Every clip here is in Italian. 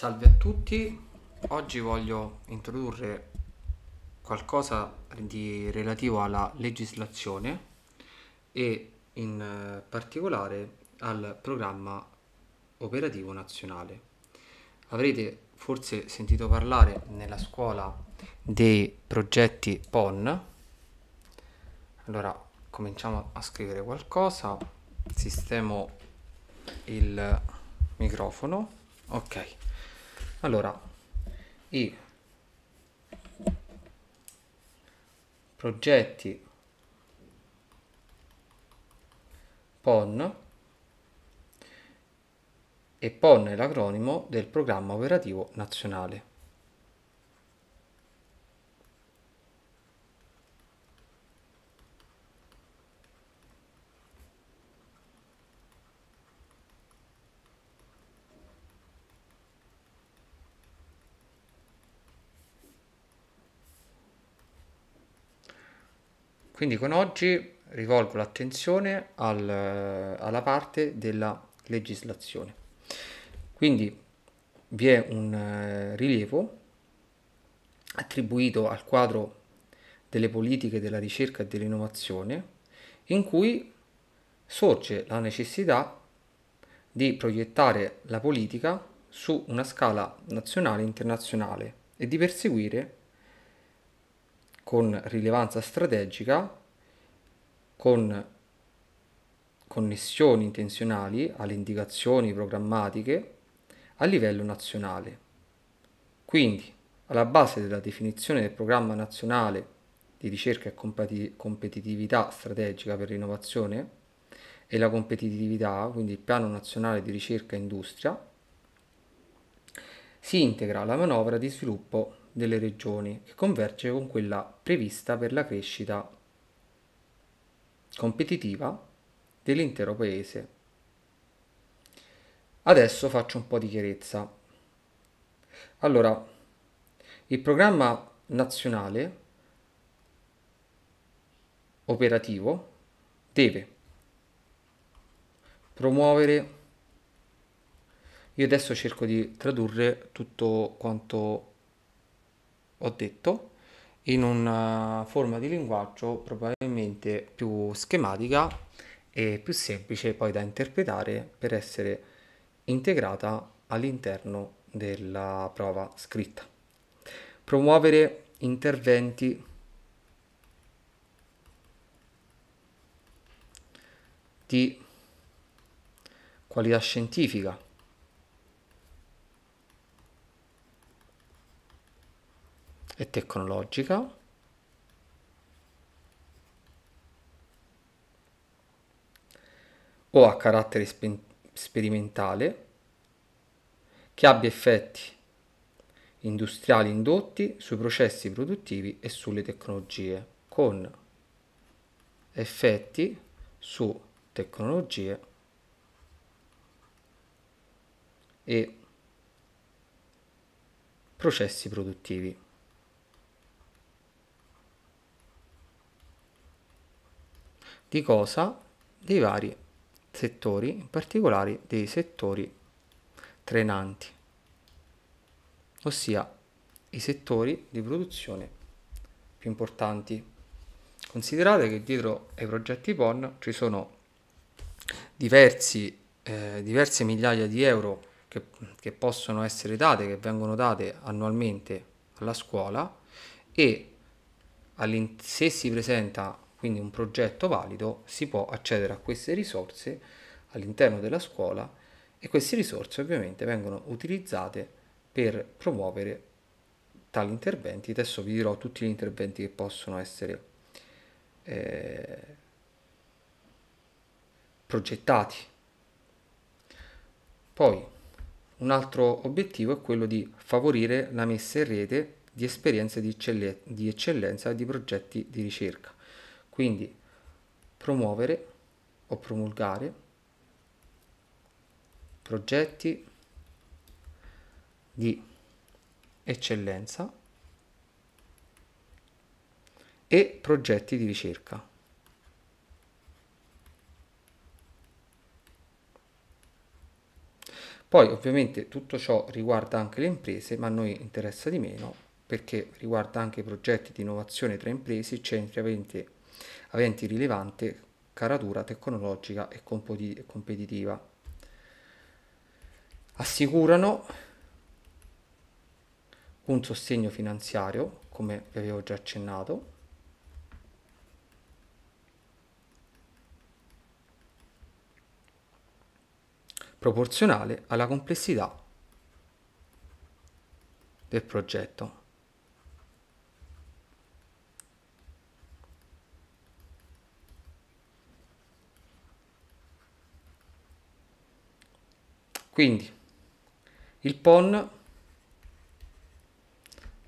Salve a tutti, oggi voglio introdurre qualcosa di relativo alla legislazione e in eh, particolare al programma operativo nazionale. Avrete forse sentito parlare nella scuola dei progetti PON. Allora cominciamo a scrivere qualcosa, sistemo il microfono, ok. Allora, i progetti PON e PON è l'acronimo del programma operativo nazionale. Quindi con oggi rivolgo l'attenzione al, alla parte della legislazione. Quindi vi è un eh, rilievo attribuito al quadro delle politiche della ricerca e dell'innovazione in cui sorge la necessità di proiettare la politica su una scala nazionale e internazionale e di perseguire con rilevanza strategica, con connessioni intenzionali alle indicazioni programmatiche a livello nazionale. Quindi, alla base della definizione del programma nazionale di ricerca e competi- competitività strategica per l'innovazione e la competitività, quindi il piano nazionale di ricerca e industria, si integra la manovra di sviluppo delle regioni, che converge con quella prevista per la crescita competitiva dell'intero paese. Adesso faccio un po' di chiarezza. Allora, il programma nazionale operativo deve promuovere io adesso cerco di tradurre tutto quanto ho detto, in una forma di linguaggio probabilmente più schematica e più semplice poi da interpretare per essere integrata all'interno della prova scritta. Promuovere interventi di qualità scientifica e tecnologica. o a carattere spe sperimentale che abbia effetti industriali indotti sui processi produttivi e sulle tecnologie con effetti su tecnologie e processi produttivi. di cosa? Dei vari settori, in particolare dei settori trenanti, ossia i settori di produzione più importanti. Considerate che dietro ai progetti PON ci sono diversi, eh, diverse migliaia di euro che, che possono essere date, che vengono date annualmente alla scuola e se si presenta quindi un progetto valido, si può accedere a queste risorse all'interno della scuola e queste risorse ovviamente vengono utilizzate per promuovere tali interventi. Adesso vi dirò tutti gli interventi che possono essere eh, progettati. Poi un altro obiettivo è quello di favorire la messa in rete di esperienze di, eccelle- di eccellenza e di progetti di ricerca. Quindi promuovere o promulgare progetti di eccellenza e progetti di ricerca. Poi ovviamente tutto ciò riguarda anche le imprese, ma a noi interessa di meno perché riguarda anche i progetti di innovazione tra imprese, cioè intraprendente aventi rilevante caratura tecnologica e competitiva. Assicurano un sostegno finanziario, come vi avevo già accennato, proporzionale alla complessità del progetto. quindi il PON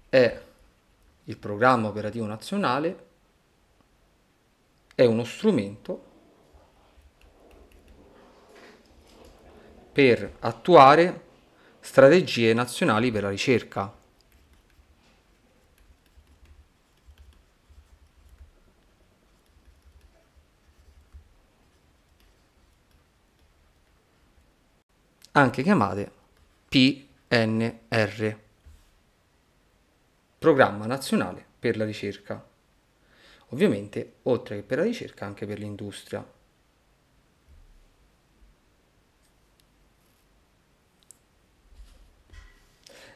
è il programma operativo nazionale, è uno strumento per attuare strategie nazionali per la ricerca. anche chiamate PNR, Programma Nazionale per la Ricerca. Ovviamente, oltre che per la ricerca, anche per l'industria.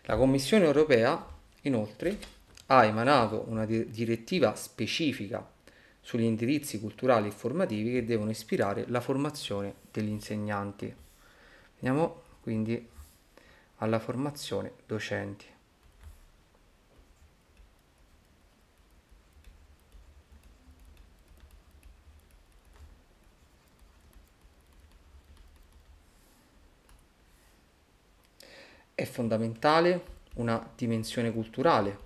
La Commissione europea, inoltre, ha emanato una direttiva specifica sugli indirizzi culturali e formativi che devono ispirare la formazione degli insegnanti. Andiamo quindi alla formazione docenti. È fondamentale una dimensione culturale.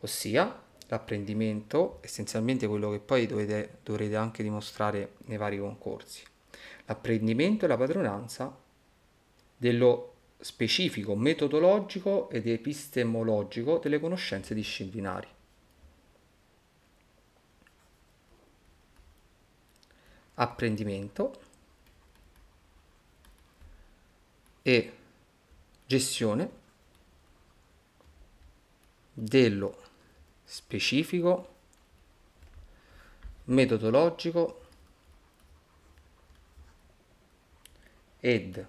Ossia, l'apprendimento, essenzialmente quello che poi dovete, dovrete anche dimostrare nei vari concorsi. L'apprendimento e la padronanza dello specifico metodologico ed epistemologico delle conoscenze disciplinari. Apprendimento e gestione dello specifico, metodologico ed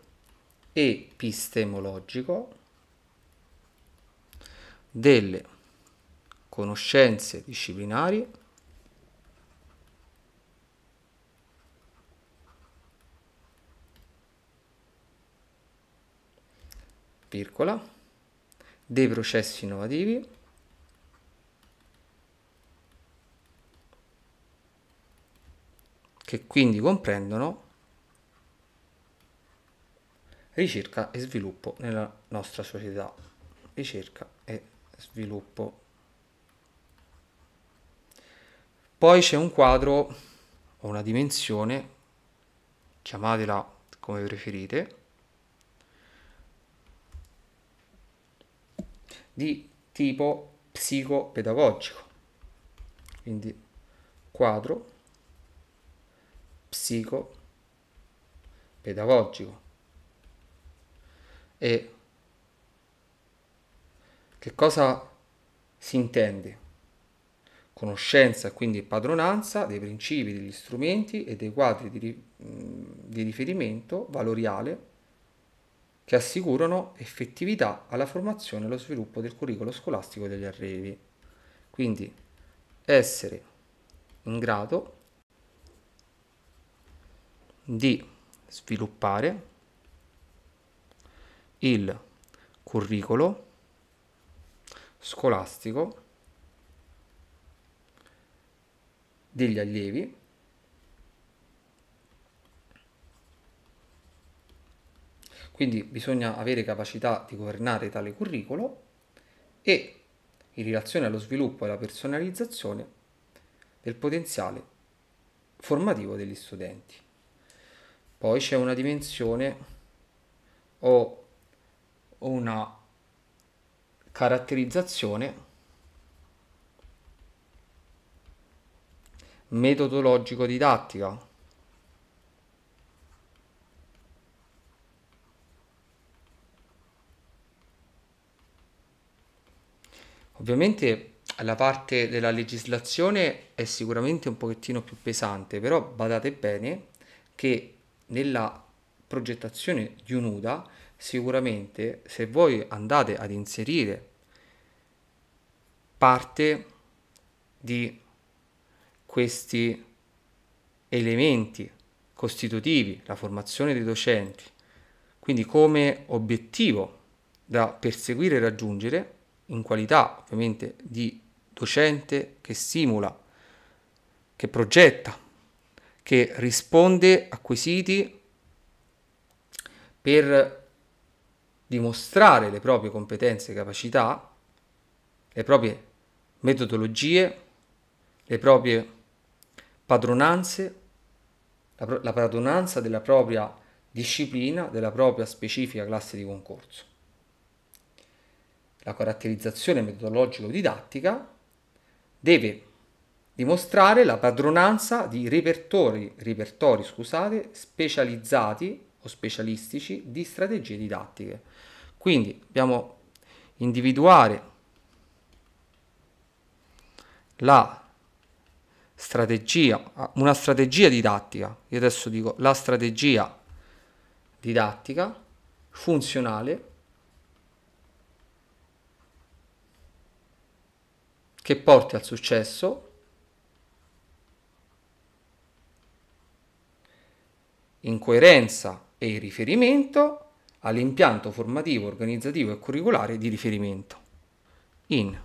epistemologico delle conoscenze disciplinari virgola dei processi innovativi che quindi comprendono ricerca e sviluppo nella nostra società. Ricerca e sviluppo. Poi c'è un quadro o una dimensione, chiamatela come preferite, di tipo psicopedagogico. Quindi quadro psico-pedagogico. E che cosa si intende? Conoscenza e quindi padronanza dei principi, degli strumenti e dei quadri di, di riferimento valoriale che assicurano effettività alla formazione e allo sviluppo del curriculum scolastico degli allievi. Quindi essere in grado di sviluppare il curriculum scolastico degli allievi quindi bisogna avere capacità di governare tale curriculum e in relazione allo sviluppo e alla personalizzazione del potenziale formativo degli studenti poi c'è una dimensione o una caratterizzazione metodologico didattica Ovviamente la parte della legislazione è sicuramente un pochettino più pesante, però badate bene che nella progettazione di un'UDA sicuramente se voi andate ad inserire parte di questi elementi costitutivi, la formazione dei docenti, quindi come obiettivo da perseguire e raggiungere, in qualità ovviamente di docente che simula, che progetta che risponde a quesiti per dimostrare le proprie competenze e capacità, le proprie metodologie, le proprie padronanze, la, pro- la padronanza della propria disciplina, della propria specifica classe di concorso. La caratterizzazione metodologico-didattica deve dimostrare la padronanza di repertori, repertori scusate, specializzati o specialistici di strategie didattiche. Quindi dobbiamo individuare la strategia, una strategia didattica, io adesso dico la strategia didattica funzionale che porti al successo in coerenza e riferimento all'impianto formativo, organizzativo e curriculare di riferimento. In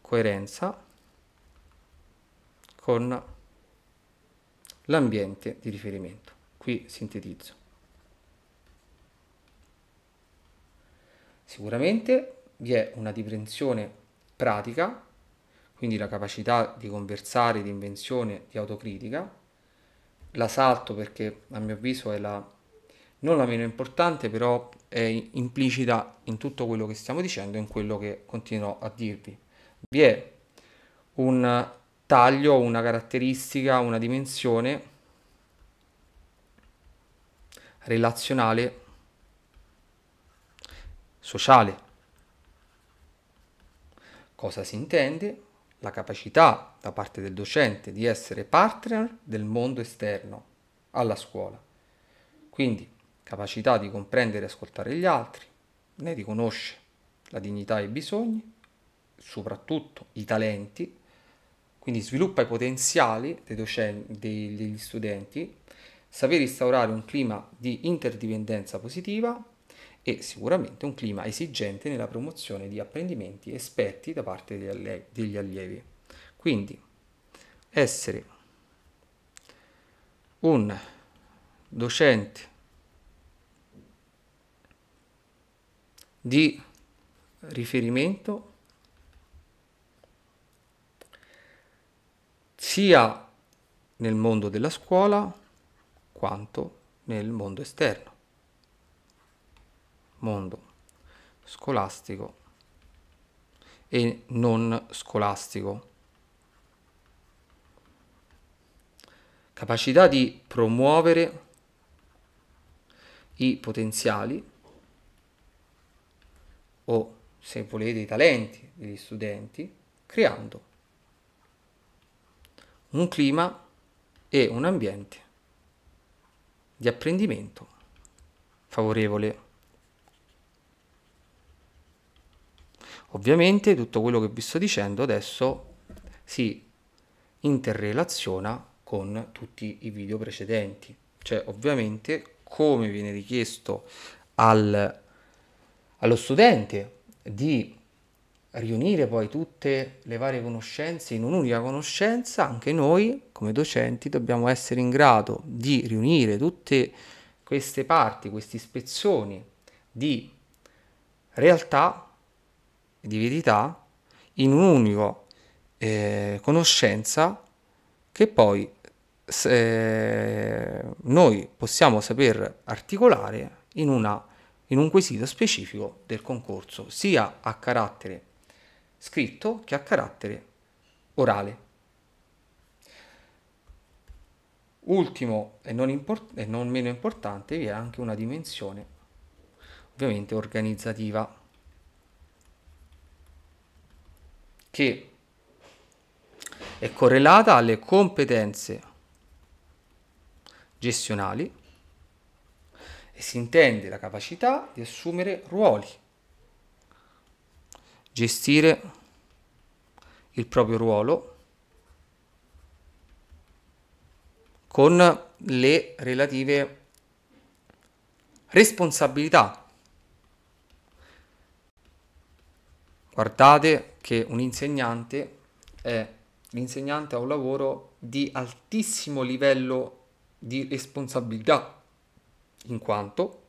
coerenza con l'ambiente di riferimento. Qui sintetizzo. Sicuramente vi è una dimensione pratica, quindi la capacità di conversare, di invenzione, di autocritica, la salto perché a mio avviso è la non la meno importante, però è implicita in tutto quello che stiamo dicendo e in quello che continuo a dirvi. Vi è un taglio, una caratteristica, una dimensione relazionale, sociale. Cosa si intende? la capacità da parte del docente di essere partner del mondo esterno alla scuola. Quindi capacità di comprendere e ascoltare gli altri, ne riconosce la dignità e i bisogni, soprattutto i talenti, quindi sviluppa i potenziali dei docenti, dei, degli studenti, saper instaurare un clima di interdipendenza positiva e sicuramente un clima esigente nella promozione di apprendimenti esperti da parte degli allievi. Quindi essere un docente di riferimento sia nel mondo della scuola quanto nel mondo esterno mondo scolastico e non scolastico. Capacità di promuovere i potenziali o se volete i talenti degli studenti creando un clima e un ambiente di apprendimento favorevole Ovviamente tutto quello che vi sto dicendo adesso si interrelaziona con tutti i video precedenti, cioè ovviamente come viene richiesto al, allo studente di riunire poi tutte le varie conoscenze in un'unica conoscenza, anche noi come docenti dobbiamo essere in grado di riunire tutte queste parti, queste ispezioni di realtà di verità in un'unica eh, conoscenza che poi eh, noi possiamo saper articolare in, una, in un quesito specifico del concorso, sia a carattere scritto che a carattere orale. Ultimo e non, import- e non meno importante vi è anche una dimensione ovviamente organizzativa. che è correlata alle competenze gestionali e si intende la capacità di assumere ruoli, gestire il proprio ruolo con le relative responsabilità Guardate che un insegnante è l'insegnante ha un lavoro di altissimo livello di responsabilità, in quanto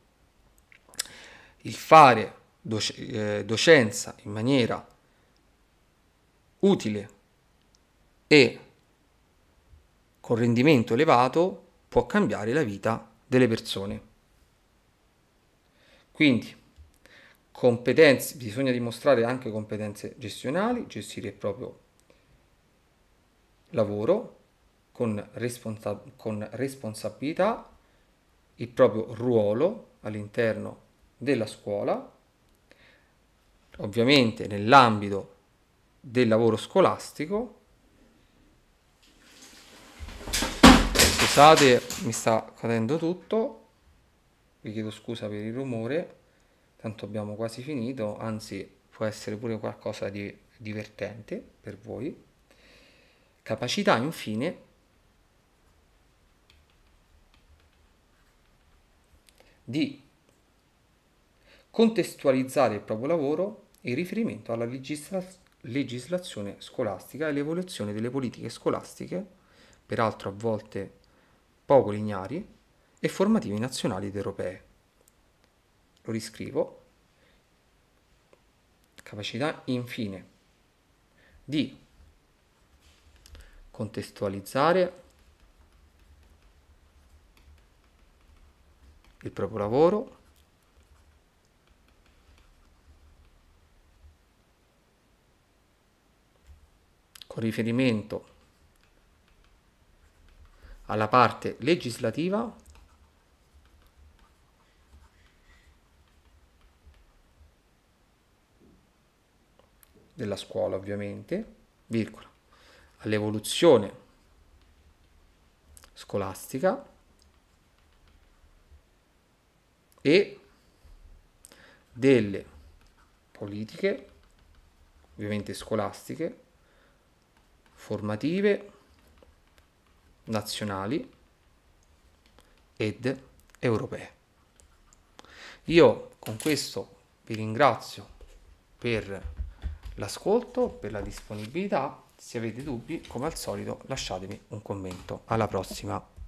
il fare doc- eh, docenza in maniera utile e con rendimento elevato può cambiare la vita delle persone. Quindi competenze, bisogna dimostrare anche competenze gestionali, gestire il proprio lavoro con, responsa- con responsabilità, il proprio ruolo all'interno della scuola, ovviamente nell'ambito del lavoro scolastico. Scusate, mi sta cadendo tutto, vi chiedo scusa per il rumore tanto abbiamo quasi finito, anzi può essere pure qualcosa di divertente per voi. Capacità infine di contestualizzare il proprio lavoro in riferimento alla legisla legislazione scolastica e l'evoluzione delle politiche scolastiche, peraltro a volte poco lineari, e formative nazionali ed europee lo riscrivo, capacità infine di contestualizzare il proprio lavoro con riferimento alla parte legislativa della scuola ovviamente, virgola, all'evoluzione scolastica e delle politiche, ovviamente scolastiche, formative, nazionali ed europee. Io con questo vi ringrazio per l'ascolto, per la disponibilità. Se avete dubbi, come al solito, lasciatemi un commento. Alla prossima!